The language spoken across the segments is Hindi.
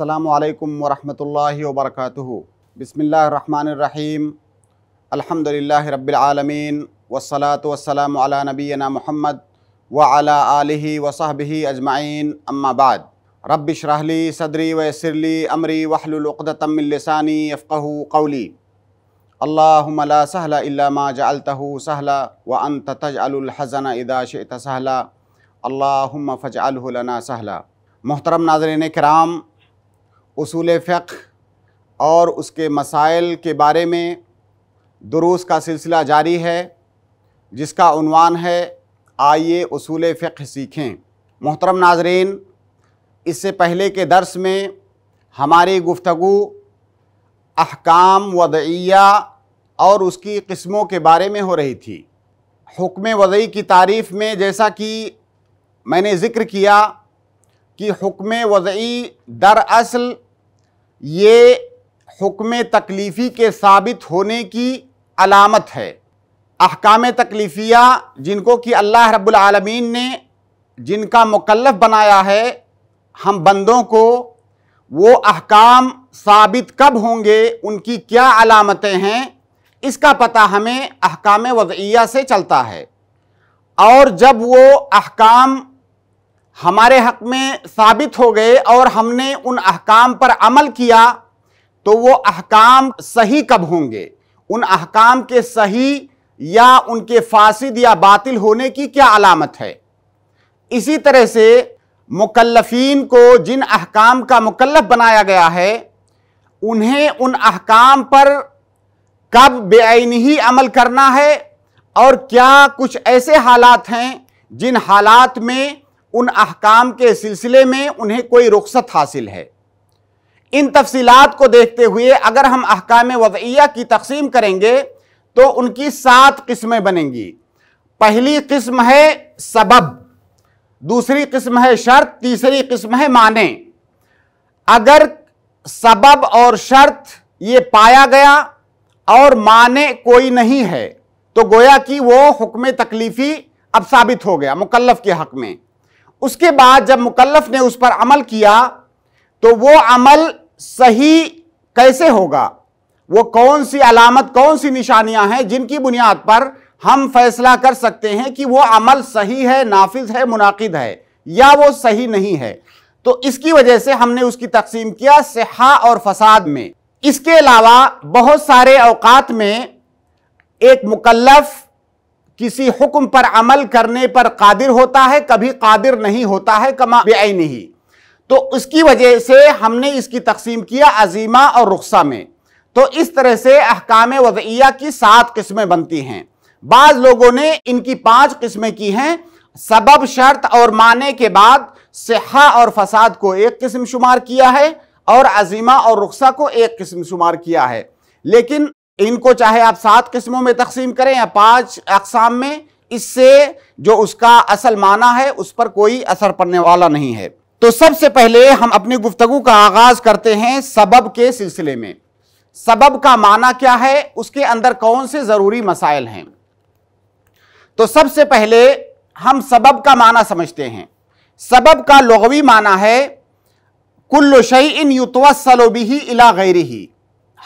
السلام عليكم ورحمة الله وبركاته بسم الله الرحمن الرحيم الحمد لله رب العالمين والصلاة والسلام على نبينا محمد وعلى آله وصحبه أجمعين أما بعد رب اشرح لي صدري ويسر لي أمري واحلل العقدة من لساني يفقه قولي اللهم لا سهل إلا ما جعلته سهلا وأنت تجعل الحزن إذا شئت سهلا اللهم فاجعله لنا سهلا محترم ناظرین کرام असूल फ़िक और उसके मसाइल के बारे में दुरुस् का सिलसिला जारी है जिसका उनवान है आइए असूल फ़िक सीखें मोहतरम नाजरीन इससे पहले के दर्स में हमारी गुफ्तु अहकाम वदैया और उसकी किस्मों के बारे में हो रही थी हुक्म वदई की तारीफ़ में जैसा कि मैंने ज़िक्र किया कि हुक्म वदई दरअसल ये हुक्म तकलीफ़ी के साबित होने की अलामत है अहकाम तकलीफ़िया जिनको कि अल्लाह रब्लमीन ने जिनका मुकलफ बनाया है हम बंदों को वो अहकाम साबित कब होंगे उनकी क्या अलामतें हैं इसका पता हमें अहकाम वज़िया से चलता है और जब वो अहकाम हमारे हक में साबित हो गए और हमने उन अहकाम पर अमल किया तो वो अहकाम सही कब होंगे उन अहकाम के सही या उनके फासिद या बातिल होने की क्या अलामत है इसी तरह से मुकल्लफीन को जिन अहकाम का मुकल्लफ बनाया गया है उन्हें उन अहकाम पर कब बेआईनी ही अमल करना है और क्या कुछ ऐसे हालात हैं जिन हालात में उन अहकाम के सिलसिले में उन्हें कोई रुख्सत हासिल है इन तफसीलात को देखते हुए अगर हम अहकाम वजैया की तकसीम करेंगे तो उनकी सात किस्में बनेंगी पहली किस्म है सबब दूसरी किस्म है शर्त तीसरी किस्म है माने अगर सबब और शर्त ये पाया गया और माने कोई नहीं है तो गोया कि वो हुक्म तकलीफ़ी अब साबित हो गया मुकल्लफ़ के हक़ में उसके बाद जब मुकल्लफ ने उस पर अमल किया तो वो अमल सही कैसे होगा वो कौन सी अलामत कौन सी निशानियां हैं जिनकी बुनियाद पर हम फैसला कर सकते हैं कि वो अमल सही है नाफिज है मुनाकिद है या वो सही नहीं है तो इसकी वजह से हमने उसकी तकसीम किया सिहा और फसाद में इसके अलावा बहुत सारे अवकात में एक मुकल्लफ़ किसी हुक्म पर अमल करने पर कादिर होता है कभी कादिर नहीं होता है कमा बेआई नहीं तो उसकी वजह से हमने इसकी तकसीम किया अजीमा और रुखसा में तो इस तरह से अहकाम वजिया की सात किस्में बनती हैं बाज लोगों ने इनकी पांच किस्में की हैं सबब शर्त और माने के बाद सिहा और फसाद को एक किस्म शुमार किया है और अजीमा और रुखसा को एक किस्म शुमार किया है लेकिन इनको चाहे आप सात किस्मों में तकसीम करें या पांच अकसाम में इससे जो उसका असल माना है उस पर कोई असर पड़ने वाला नहीं है तो सबसे पहले हम अपनी गुफ्तगु का आगाज करते हैं सबब के सिलसिले में सबब का माना क्या है उसके अंदर कौन से ज़रूरी मसाइल हैं तो सबसे पहले हम सबब का माना समझते हैं सबब का लगवी माना है कुल्लु शही इन युतवसलो भी इला गैरी ही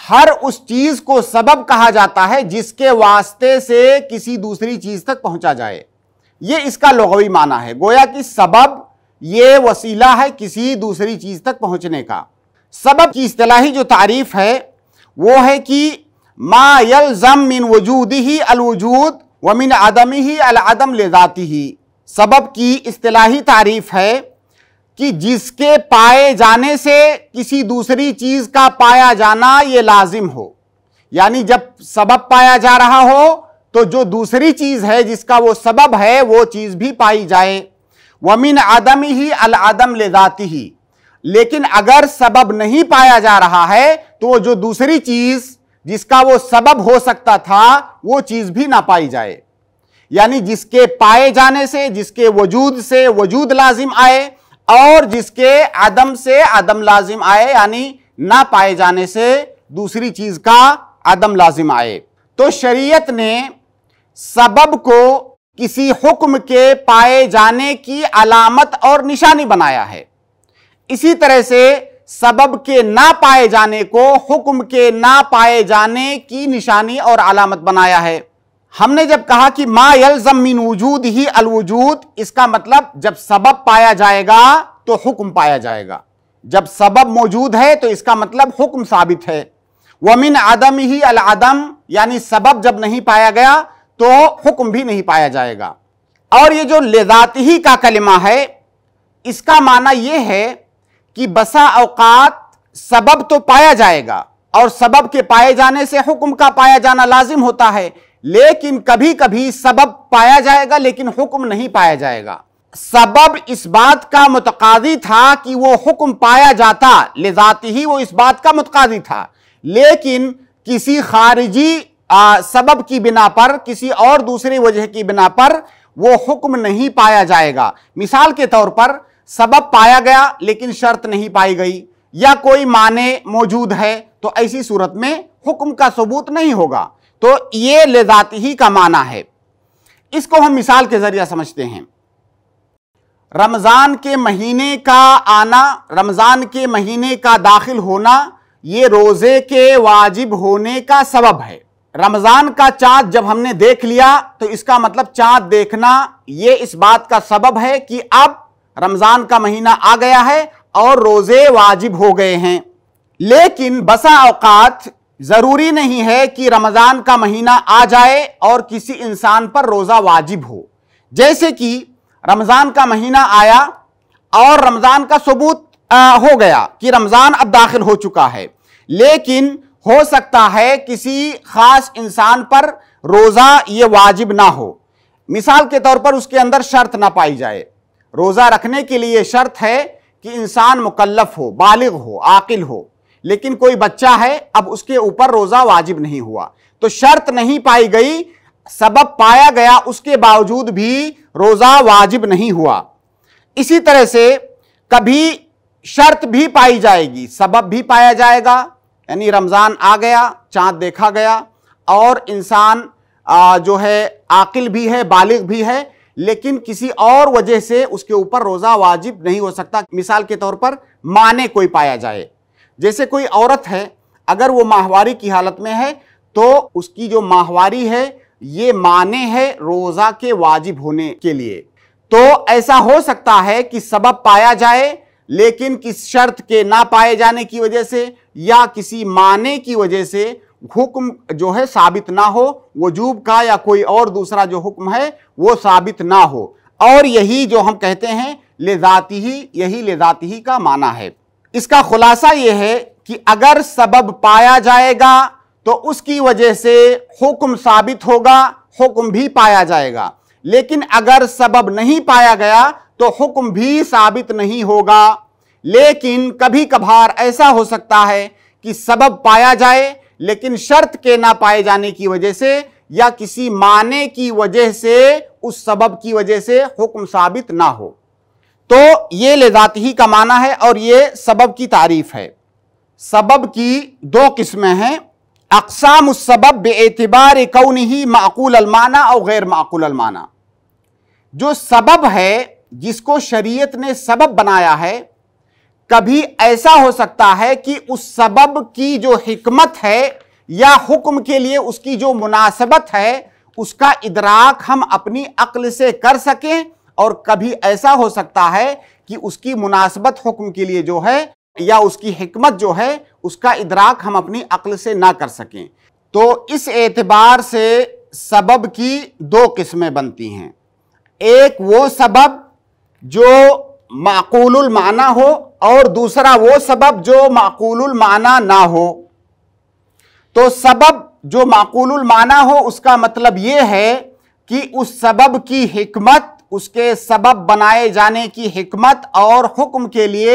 हर उस चीज को सबब कहा जाता है जिसके वास्ते से किसी दूसरी चीज तक पहुंचा जाए ये इसका लोगवी माना है गोया कि सबब ये वसीला है किसी दूसरी चीज तक पहुंचने का सबब की असलाही जो तारीफ है वो है कि मा जम मिन वजूद ही अलवजूद व मिन आदमी ही अलादम ले जाती ही सबब की असलाही तारीफ है कि जिसके पाए जाने से किसी दूसरी चीज का पाया जाना ये लाजिम हो यानी जब सबब पाया जा रहा हो तो जो दूसरी चीज है जिसका वो सबब है वो चीज भी पाई जाए वमिन आदम ही अल आदम ले जाती ही लेकिन अगर सबब नहीं पाया जा रहा है तो जो दूसरी चीज जिसका वो सबब हो सकता था वो चीज भी ना पाई जाए यानी जिसके पाए जाने से जिसके वजूद से वजूद लाजिम आए और जिसके आदम से आदम लाजिम आए यानी ना पाए जाने से दूसरी चीज का आदम लाजिम आए तो शरीयत ने सबब को किसी हुक्म के पाए जाने की अलामत और निशानी बनाया है इसी तरह से सबब के ना पाए जाने को हुक्म के ना पाए जाने की निशानी और अलामत बनाया है हमने जब कहा कि मा यलजम मिन वजूद ही अलवजूद इसका मतलब जब सबब पाया जाएगा तो हुक्म पाया जाएगा जब सबब मौजूद है तो इसका मतलब हुक्म साबित है वमिन आदम ही अल आदम यानी सबब जब नहीं पाया गया तो हुक्म भी नहीं पाया जाएगा और ये जो लेजात ही का कलिमा है इसका माना यह है कि बसा अवकात सबब तो पाया जाएगा और सबब के पाए जाने से हुक्म का पाया जाना लाजिम होता है लेकिन कभी कभी सबब पाया जाएगा लेकिन हुक्म नहीं पाया जाएगा सबब इस बात का मुतकाजी था कि वो हुक्म पाया जाता ले जाती ही वो इस बात का मुतकाजी था लेकिन किसी खारिजी सबब की बिना पर किसी और दूसरी वजह की बिना पर वो हुक्म नहीं पाया जाएगा मिसाल के तौर पर सबब पाया गया लेकिन शर्त नहीं पाई गई या कोई माने मौजूद है तो ऐसी सूरत में हुक्म का सबूत नहीं होगा तो ये ले ही का माना है इसको हम मिसाल के जरिए समझते हैं रमज़ान के महीने का आना रमज़ान के महीने का दाखिल होना ये रोज़े के वाजिब होने का सबब है रमज़ान का चांद जब हमने देख लिया तो इसका मतलब चांद देखना ये इस बात का सबब है कि अब रमज़ान का महीना आ गया है और रोज़े वाजिब हो गए हैं लेकिन बसा औकात जरूरी नहीं है कि रमज़ान का महीना आ जाए और किसी इंसान पर रोज़ा वाजिब हो जैसे कि रमज़ान का महीना आया और रमज़ान का सबूत हो गया कि रमज़ान अब दाखिल हो चुका है लेकिन हो सकता है किसी ख़ास इंसान पर रोज़ा ये वाजिब ना हो मिसाल के तौर पर उसके अंदर शर्त ना पाई जाए रोज़ा रखने के लिए शर्त है कि इंसान मुकल्लफ हो बालिग हो आकिल हो लेकिन कोई बच्चा है अब उसके ऊपर रोजा वाजिब नहीं हुआ तो शर्त नहीं पाई गई सबब पाया गया उसके बावजूद भी रोजा वाजिब नहीं हुआ इसी तरह से कभी शर्त भी पाई जाएगी सबब भी पाया जाएगा यानी रमज़ान आ गया चांद देखा गया और इंसान जो है आकिल भी है बालिग भी है लेकिन किसी और वजह से उसके ऊपर रोज़ा वाजिब नहीं हो सकता मिसाल के तौर पर माने कोई पाया जाए जैसे कोई औरत है अगर वो माहवारी की हालत में है तो उसकी जो माहवारी है ये माने है रोज़ा के वाजिब होने के लिए तो ऐसा हो सकता है कि सबब पाया जाए लेकिन किस शर्त के ना पाए जाने की वजह से या किसी माने की वजह से हुक्म जो है साबित ना हो वजूब का या कोई और दूसरा जो हुक्म है वो साबित ना हो और यही जो हम कहते हैं लेजाती ही यही लेजाती ही का माना है इसका खुलासा यह है कि अगर सबब पाया जाएगा तो उसकी वजह से हुक्म साबित होगा हुक्म भी पाया जाएगा लेकिन अगर सबब नहीं पाया गया तो हुक्म भी साबित नहीं होगा लेकिन कभी कभार ऐसा हो सकता है कि सबब पाया जाए लेकिन शर्त के ना पाए जाने की वजह से या किसी माने की वजह से उस सबब की वजह से हुक्म साबित ना हो तो ये लेदात ही का माना है और ये सबब की तारीफ है सबब की दो किस्में हैं अकसाम सबब बेतबार कौन ही माकूल अलमाना और गैर माकूल अलमाना जो सबब है जिसको शरीयत ने सबब बनाया है कभी ऐसा हो सकता है कि उस सबब की जो हिकमत है या हुक्म के लिए उसकी जो मुनासबत है उसका इदराक हम अपनी अक्ल से कर सकें और कभी ऐसा हो सकता है कि उसकी मुनासबत हुक्म के लिए जो है या उसकी हमत जो है उसका इदराक हम अपनी अक्ल से ना कर सकें तो इस एतबार से सबब की दो किस्में बनती हैं एक वो सबब जो माकूल माना हो और दूसरा वो सबब जो माकूल माना ना हो तो सबब जो माकूल माना हो उसका मतलब ये है कि उस सबब की हमत उसके सबब बनाए जाने की हमत और हुक्म के लिए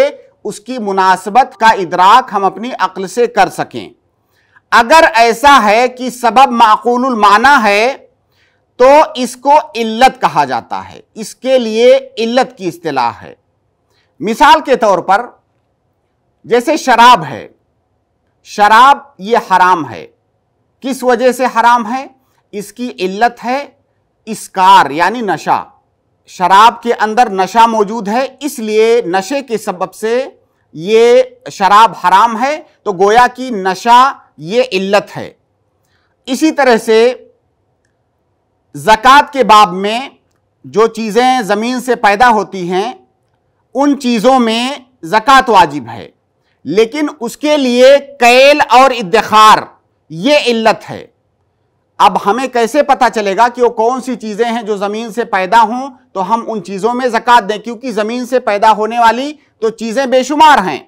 उसकी मुनासबत का इदराक हम अपनी अक्ल से कर सकें अगर ऐसा है कि सबब माकूल माना है तो इसको इल्लत कहा जाता है इसके लिए इल्लत की अतलाह है मिसाल के तौर पर जैसे शराब है शराब ये हराम है किस वजह से हराम है इसकी इल्लत है इसकार यानी नशा शराब के अंदर नशा मौजूद है इसलिए नशे के सबब से ये शराब हराम है तो गोया कि नशा ये इल्लत है इसी तरह से ज़क़़त के बाब में जो चीज़ें ज़मीन से पैदा होती हैं उन चीज़ों में ज़क़़त वाजिब है लेकिन उसके लिए कैल और इदार ये इल्लत है अब हमें कैसे पता चलेगा कि वो कौन सी चीज़ें हैं जो ज़मीन से पैदा हों तो हम उन चीज़ों में ज़क़़त दें क्योंकि ज़मीन से पैदा होने वाली तो चीज़ें बेशुमार हैं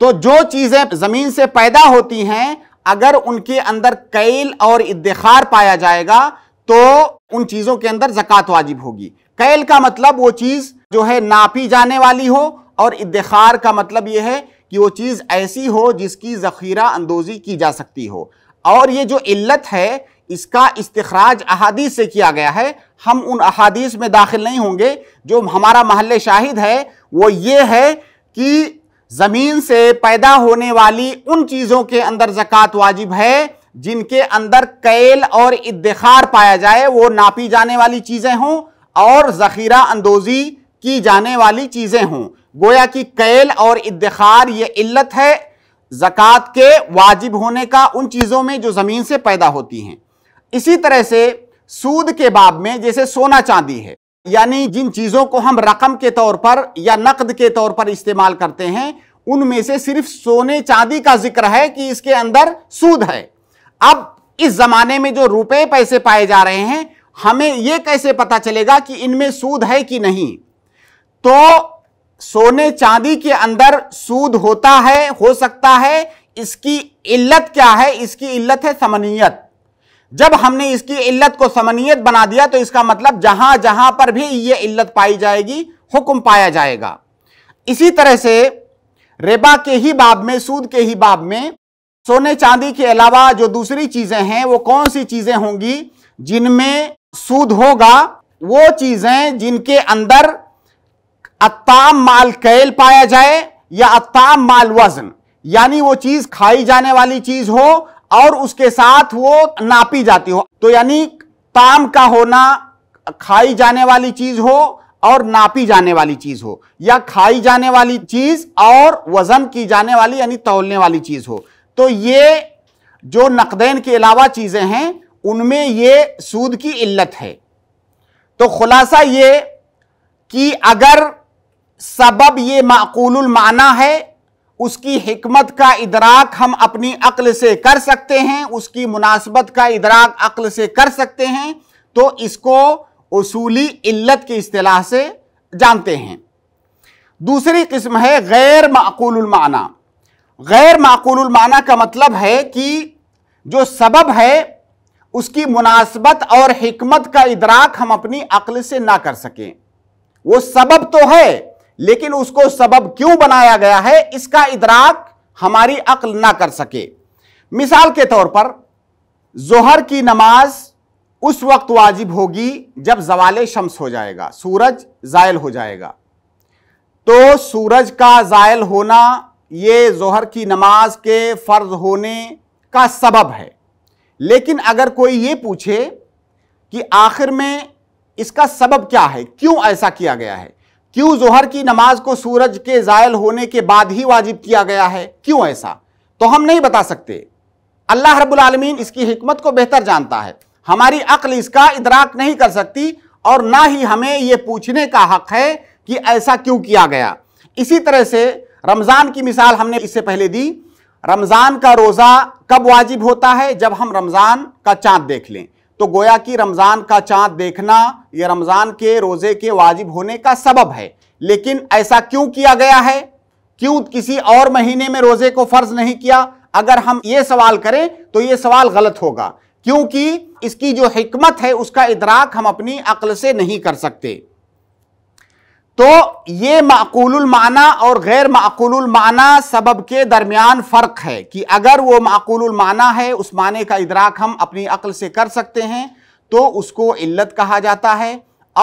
तो जो चीज़ें ज़मीन से पैदा होती हैं अगर उनके अंदर कैल और इदार पाया जाएगा तो उन चीज़ों के अंदर ज़क़़त वाजिब होगी कैल का मतलब वो चीज़ जो है नापी जाने वाली हो और इदार का मतलब यह है कि वो चीज़ ऐसी हो जिसकी ज़खीरा अंदोज़ी की जा सकती हो और ये जो इल्लत है इसका इस्तखराज अहादीस से किया गया है हम उन अहादीस में दाखिल नहीं होंगे जो हमारा महल शाहिद है वो ये है कि ज़मीन से पैदा होने वाली उन चीज़ों के अंदर ज़क़़त वाजिब है जिनके अंदर कैल और इदार पाया जाए वो नापी जाने वाली चीज़ें हों और ज़खीरा अंदोज़ी की जाने वाली चीज़ें हों गोया कि कैल और इदार ये इल्लत है ज़क़़त के वाजिब होने का उन चीज़ों में जो ज़मीन से पैदा होती हैं इसी तरह से सूद के बाब में जैसे सोना चांदी है यानी जिन चीज़ों को हम रकम के तौर पर या नकद के तौर पर इस्तेमाल करते हैं उनमें से सिर्फ सोने चांदी का जिक्र है कि इसके अंदर सूद है अब इस जमाने में जो रुपए पैसे पाए जा रहे हैं हमें यह कैसे पता चलेगा कि इनमें सूद है कि नहीं तो सोने चांदी के अंदर सूद होता है हो सकता है इसकी इल्लत क्या है इसकी इल्लत है समनीयत जब हमने इसकी इल्लत को समनीयत बना दिया तो इसका मतलब जहां जहां पर भी ये इल्लत पाई जाएगी हुक्म पाया जाएगा इसी तरह से रेबा के ही बाब में सूद के ही बाब में सोने चांदी के अलावा जो दूसरी चीजें हैं वो कौन सी चीजें होंगी जिनमें सूद होगा वो चीजें जिनके अंदर अत्ताम माल कैल पाया जाए या अत्ताम माल वजन यानी वो चीज खाई जाने वाली चीज हो और उसके साथ वो नापी जाती हो तो यानी ताम का होना खाई जाने वाली चीज हो और नापी जाने वाली चीज हो या खाई जाने वाली चीज और वजन की जाने वाली यानी तोलने वाली चीज हो तो ये जो नकदैन के अलावा चीजें हैं उनमें ये सूद की इल्लत है तो खुलासा ये कि अगर सबब ये माकूल माना है उसकी हमत का इदराक हम अपनी अक्ल से कर सकते हैं उसकी मुनासबत का इदराक अक्ल से कर सकते हैं तो इसको उसूली इल्लत की अतलाह से जानते हैं दूसरी किस्म है गैर माकूलमाना गैर माकूलमाना का मतलब है कि जो सबब है उसकी मुनासबत और हमत का इदराक हम अपनी अक्ल से ना कर सकें वो सबब तो है लेकिन उसको सबब क्यों बनाया गया है इसका इदराक हमारी अक्ल ना कर सके मिसाल के तौर पर जोहर की नमाज उस वक्त वाजिब होगी जब जवाल शम्स हो जाएगा सूरज जायल हो जाएगा तो सूरज का जायल होना ये जोहर की नमाज के फ़र्ज होने का सबब है लेकिन अगर कोई ये पूछे कि आखिर में इसका सबब क्या है क्यों ऐसा किया गया है क्यों जोहर की नमाज को सूरज के जायल होने के बाद ही वाजिब किया गया है क्यों ऐसा तो हम नहीं बता सकते अल्लाह रब्बुल आलमीन इसकी हिकमत को बेहतर जानता है हमारी अक्ल इसका इदराक नहीं कर सकती और ना ही हमें ये पूछने का हक है कि ऐसा क्यों किया गया इसी तरह से रमज़ान की मिसाल हमने इससे पहले दी रमज़ान का रोज़ा कब वाजिब होता है जब हम रमज़ान का चाँद देख लें तो गोया कि रमज़ान का चांद देखना या रमज़ान के रोज़े के वाजिब होने का सबब है लेकिन ऐसा क्यों किया गया है क्यों किसी और महीने में रोज़े को फ़र्ज नहीं किया अगर हम ये सवाल करें तो ये सवाल गलत होगा क्योंकि इसकी जो हमत है उसका इदराक हम अपनी अक्ल से नहीं कर सकते तो ये माकूल माना और गैर माकूल माना सबब के दरमियान फ़र्क है कि अगर वो माकूल माना है उस माने का इदराक हम अपनी अक्ल से कर सकते हैं तो उसको इल्लत कहा जाता है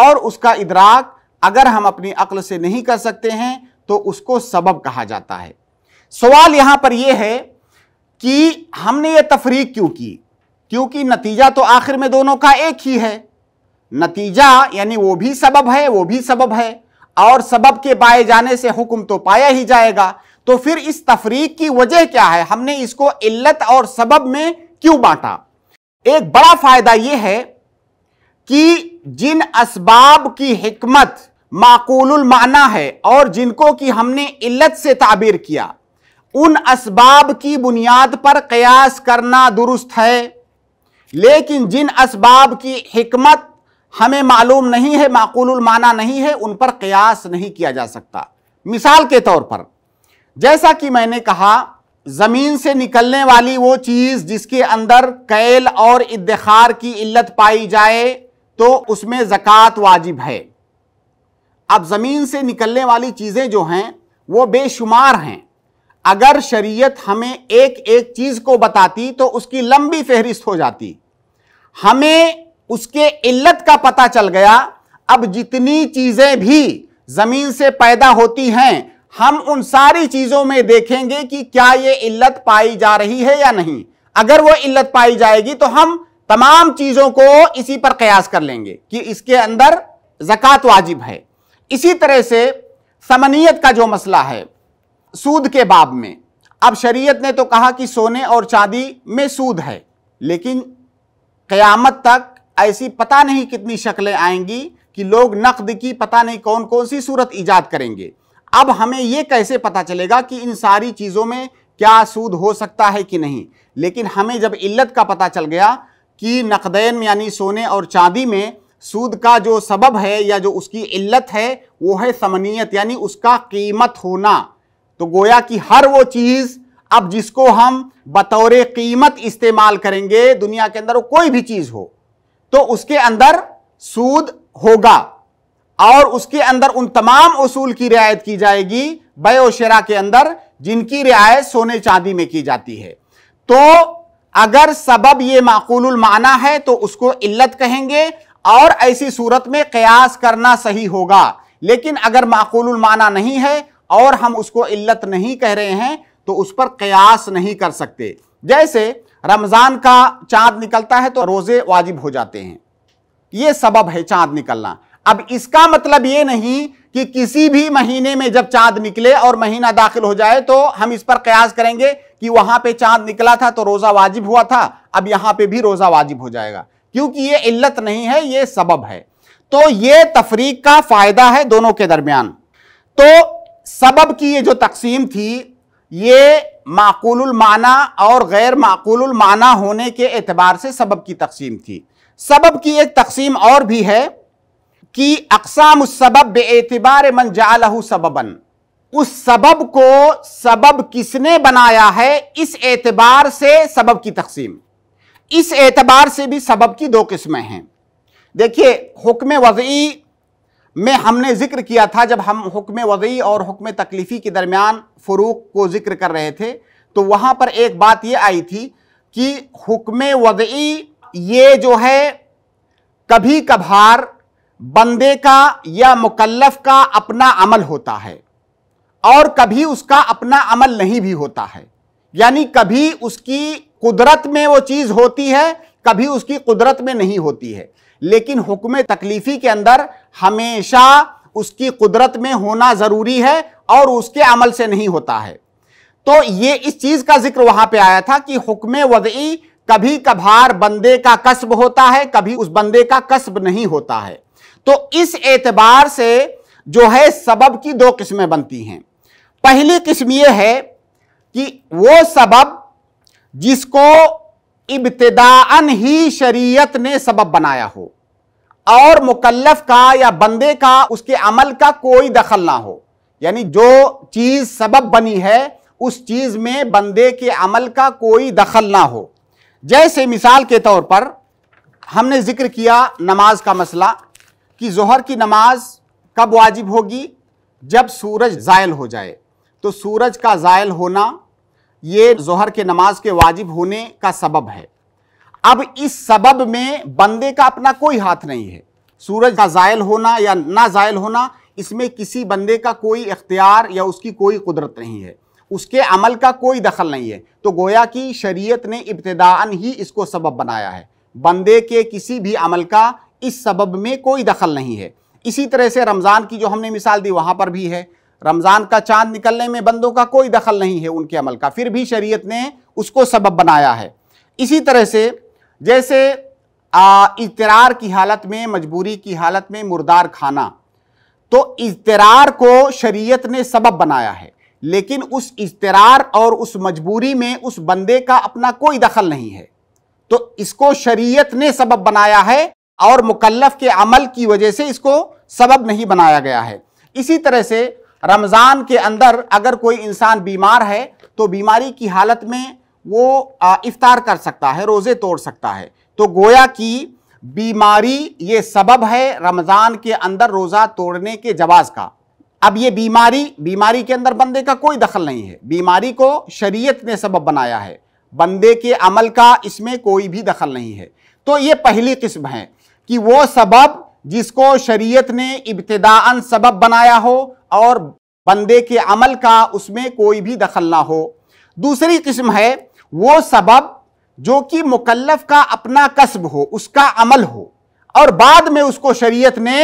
और उसका इदराक अगर हम अपनी अक्ल से नहीं कर सकते हैं तो उसको सबब कहा जाता है सवाल यहाँ पर यह है कि हमने ये तफरीक क्यों की क्योंकि नतीजा तो आखिर में दोनों का एक ही है नतीजा यानी वो भी सबब है वो भी सबब है और सबब के पाए जाने से हुक्म तो पाया ही जाएगा तो फिर इस तफरीक की वजह क्या है हमने इसको इल्लत और सबब में क्यों बांटा एक बड़ा फायदा यह है कि जिन असबाब की हमत माकूल माना है और जिनको कि हमने इल्लत से ताबीर किया उन असबाब की बुनियाद पर कयास करना दुरुस्त है लेकिन जिन असबाब की हमत हमें मालूम नहीं है माकूल माना नहीं है उन पर कयास नहीं किया जा सकता मिसाल के तौर पर जैसा कि मैंने कहा ज़मीन से निकलने वाली वो चीज़ जिसके अंदर कैल और इदार की इल्लत पाई जाए तो उसमें ज़क़़त वाजिब है अब ज़मीन से निकलने वाली चीज़ें जो हैं वो बेशुमार हैं अगर शरीयत हमें एक एक चीज़ को बताती तो उसकी लंबी फहरिस्त हो जाती हमें उसके इल्लत का पता चल गया अब जितनी चीजें भी जमीन से पैदा होती हैं हम उन सारी चीजों में देखेंगे कि क्या ये इल्लत पाई जा रही है या नहीं अगर वो इल्लत पाई जाएगी तो हम तमाम चीजों को इसी पर कयास कर लेंगे कि इसके अंदर जक़ात वाजिब है इसी तरह से समनीयत का जो मसला है सूद के बाब में अब शरीयत ने तो कहा कि सोने और चांदी में सूद है लेकिन क़यामत तक ऐसी पता नहीं कितनी शक्लें आएंगी कि लोग नकद की पता नहीं कौन कौन सी सूरत ईजाद करेंगे अब हमें ये कैसे पता चलेगा कि इन सारी चीज़ों में क्या सूद हो सकता है कि नहीं लेकिन हमें जब इल्लत का पता चल गया कि नकदैन यानी सोने और चांदी में सूद का जो सबब है या जो उसकी इल्लत है वो है समनीयत यानी उसका कीमत होना तो गोया कि हर वो चीज़ अब जिसको हम बतौर कीमत इस्तेमाल करेंगे दुनिया के अंदर वो कोई भी चीज़ हो तो उसके अंदर सूद होगा और उसके अंदर उन तमाम उसूल की रियायत की जाएगी बय वशरा के अंदर जिनकी रियायत सोने चांदी में की जाती है तो अगर सबब ये माकूल माना है तो उसको इल्लत कहेंगे और ऐसी सूरत में कयास करना सही होगा लेकिन अगर माकूल माना नहीं है और हम उसको इल्लत नहीं कह रहे हैं तो उस पर कयास नहीं कर सकते जैसे रमज़ान का चांद निकलता है तो रोज़े वाजिब हो जाते हैं यह सबब है चांद निकलना अब इसका मतलब ये नहीं कि किसी भी महीने में जब चांद निकले और महीना दाखिल हो जाए तो हम इस पर कयास करेंगे कि वहां पे चांद निकला था तो रोज़ा वाजिब हुआ था अब यहां पे भी रोज़ा वाजिब हो जाएगा क्योंकि ये इल्लत नहीं है ये सबब है तो ये तफरीक का फायदा है दोनों के दरमियान तो सबब की ये जो तकसीम थी ये माकूल माना और गैर माकूल माना होने के एतबार से सबब की तकसीम थी सबब की एक तकसीम और भी है कि अकसाम उस सबब बेतबार मन जालहू सबबन उस सबब को सबब किसने बनाया है इस एतबार से सबब की तकसीम इस एतबार से भी सबब की दो किस्में हैं देखिए हुक्म वज़ी में हमने जिक्र किया था जब हम हुक्म वज़ी और हुक्म तकलीफ़ी के दरमियान फ़रूक को जिक्र कर रहे थे तो वहाँ पर एक बात ये आई थी कि हुक्म वज़ी ये जो है कभी कभार बंदे का या मुकल्लफ का अपना अमल होता है और कभी उसका अपना अमल नहीं भी होता है यानी कभी उसकी कुदरत में वो चीज़ होती है कभी उसकी कुदरत में नहीं होती है लेकिन हुक्म तकलीफी के अंदर हमेशा उसकी कुदरत में होना ज़रूरी है और उसके अमल से नहीं होता है तो ये इस चीज़ का जिक्र वहां पे आया था कि हुक्म वदई कभी कभार बंदे का कस्ब होता है कभी उस बंदे का कस्ब नहीं होता है तो इस एतबार से जो है सबब की दो किस्में बनती हैं पहली किस्म यह है कि वो सबब जिसको इब्तदान ही शरीयत ने सबब बनाया हो और मुकल्लफ का या बंदे का उसके अमल का कोई दखल ना हो यानी जो चीज़ सबब बनी है उस चीज़ में बंदे के अमल का कोई दखल ना हो जैसे मिसाल के तौर पर हमने जिक्र किया नमाज का मसला कि जहर की नमाज कब वाजिब होगी जब सूरज ज़ायल हो जाए तो सूरज का ज़ायल होना ये जोहर के नमाज के वाजिब होने का सबब है अब इस सबब में बंदे का अपना कोई हाथ नहीं है सूरज का ज़ायल होना या ना ज़ायल होना इसमें किसी बंदे का कोई इख्तियार या उसकी कोई कुदरत नहीं है उसके अमल का कोई दखल नहीं है तो गोया कि शरीयत ने इब्तदान ही इसको सबब बनाया है बंदे के किसी भी अमल का इस सबब में कोई दखल नहीं है इसी तरह से रमज़ान की जो हमने मिसाल दी वहाँ पर भी है रमज़ान का चांद निकलने में बंदों का कोई दखल नहीं है उनके अमल का फिर भी शरीयत ने उसको सबब बनाया है इसी तरह से जैसे इतरार की हालत में मजबूरी की हालत में मुर्दार खाना तो इजतरार को शरीयत ने सबब बनाया है लेकिन उस इजतरार और उस मजबूरी में उस बंदे का अपना कोई दखल नहीं है तो इसको शरीयत ने सबब बनाया है और मुकल्लफ के अमल की वजह से इसको सबब नहीं बनाया गया है इसी तरह से रमज़ान के अंदर अगर कोई इंसान बीमार है तो बीमारी की हालत में वो इफ़ार कर सकता है रोज़े तोड़ सकता है तो गोया कि बीमारी ये सबब है रमज़ान के अंदर रोज़ा तोड़ने के जवाज़ का अब ये बीमारी बीमारी के अंदर बंदे का कोई दखल नहीं है बीमारी को शरीयत ने सबब बनाया है बंदे के अमल का इसमें कोई भी दखल नहीं है तो ये पहली किस्म है कि वो सबब जिसको शरीयत ने इब्तदान सबब बनाया हो और बंदे के अमल का उसमें कोई भी दखल ना हो दूसरी किस्म है वो सबब जो कि मुकल्लफ का अपना कस्ब हो उसका अमल हो और बाद में उसको शरीयत ने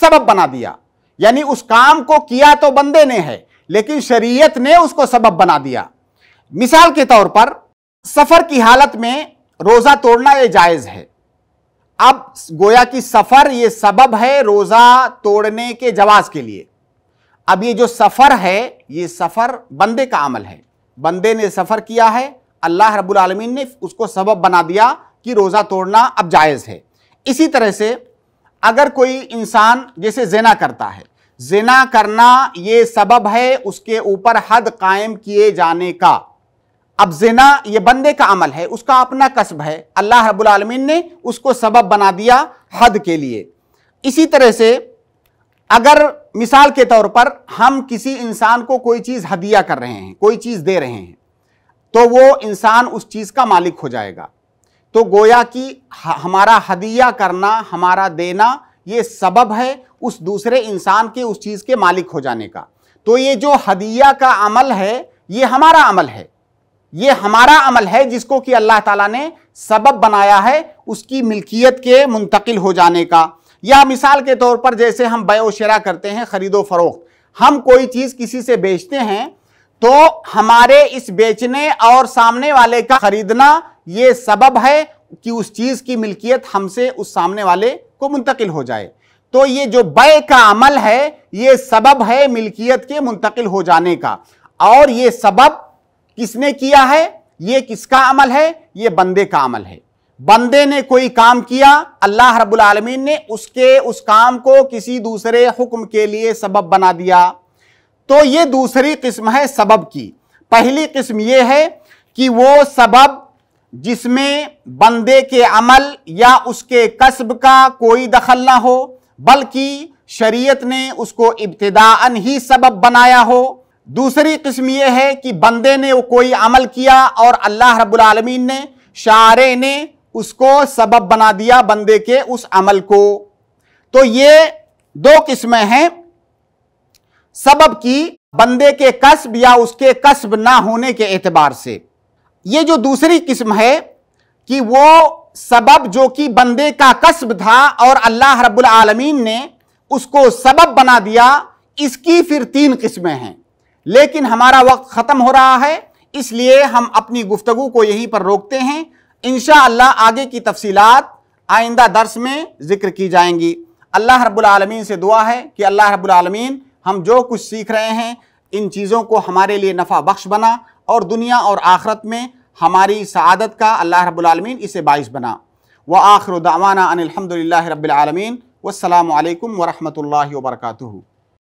सबब बना दिया यानी उस काम को किया तो बंदे ने है लेकिन शरीयत ने उसको सबब बना दिया मिसाल के तौर पर सफ़र की हालत में रोज़ा तोड़ना ये जायज़ है अब गोया की सफर ये सबब है रोजा तोड़ने के जवाज के लिए अब ये जो सफर है ये सफर बंदे का अमल है बंदे ने सफर किया है अल्लाह रब्बुल आलमीन ने उसको सबब बना दिया कि रोजा तोड़ना अब जायज़ है इसी तरह से अगर कोई इंसान जैसे जेना करता है जेना करना ये सबब है उसके ऊपर हद कायम किए जाने का अब जिना ये बंदे का अमल है उसका अपना कसब है अल्लाह रबालमीन ने उसको सबब बना दिया हद के लिए इसी तरह से अगर मिसाल के तौर पर हम किसी इंसान को कोई चीज़ हदिया कर रहे हैं कोई चीज़ दे रहे हैं तो वो इंसान उस चीज़ का मालिक हो जाएगा तो गोया कि हमारा हदिया करना हमारा देना ये सबब है उस दूसरे इंसान के उस चीज़ के मालिक हो जाने का तो ये जो हदिया का अमल है ये हमारा अमल है ये हमारा अमल है जिसको कि अल्लाह ताला ने सबब बनाया है उसकी मिल्कियत के मुंतकिल हो जाने का या मिसाल के तौर पर जैसे हम बे शरा करते हैं ख़रीदो फरोख्त हम कोई चीज़ किसी से बेचते हैं तो हमारे इस बेचने और सामने वाले का ख़रीदना ये सबब है कि उस चीज़ की मिल्कियत हमसे उस सामने वाले को मुंतकिल हो जाए तो ये जो बय का अमल है ये सबब है मिल्कियत के मुंतकिल हो जाने का और ये सबब किसने किया है ये किसका अमल है ये बंदे का अमल है बंदे ने कोई काम किया अल्लाह रब्बुल आलमीन ने उसके उस काम को किसी दूसरे हुक्म के लिए सबब बना दिया तो ये दूसरी किस्म है सबब की पहली किस्म ये है कि वो सबब जिसमें बंदे के अमल या उसके कस्ब का कोई दखल ना हो बल्कि शरीयत ने उसको इब्तदान ही सबब बनाया हो दूसरी किस्म यह है कि बंदे ने वो कोई अमल किया और अल्लाह रब्बुल आलमीन ने शारे ने उसको सबब बना दिया बंदे के उस अमल को तो ये दो किस्में हैं सबब की बंदे के कस्ब या उसके कस्ब ना होने के एतबार से ये जो दूसरी किस्म है कि वो सबब जो कि बंदे का कस्ब था और अल्लाह रब्बुल आलमीन ने उसको सबब बना दिया इसकी फिर तीन किस्में हैं लेकिन हमारा वक्त ख़त्म हो रहा है इसलिए हम अपनी गुफ्तु को यहीं पर रोकते हैं इन आगे की तफसीत आइंदा दर्स में ज़िक्र की जाएंगी अल्लाह रबालमीन से दुआ है कि अल्लाह रबालमीन हम जो कुछ सीख रहे हैं इन चीज़ों को हमारे लिए नफ़ा बख्श बना और दुनिया और आखरत में हमारी सदत का अल्लाह रबालमीन इसे बाइस बना व आखर दामाना अनिलहमदिल्ल रबालमीन वालकम वरहमल वर्का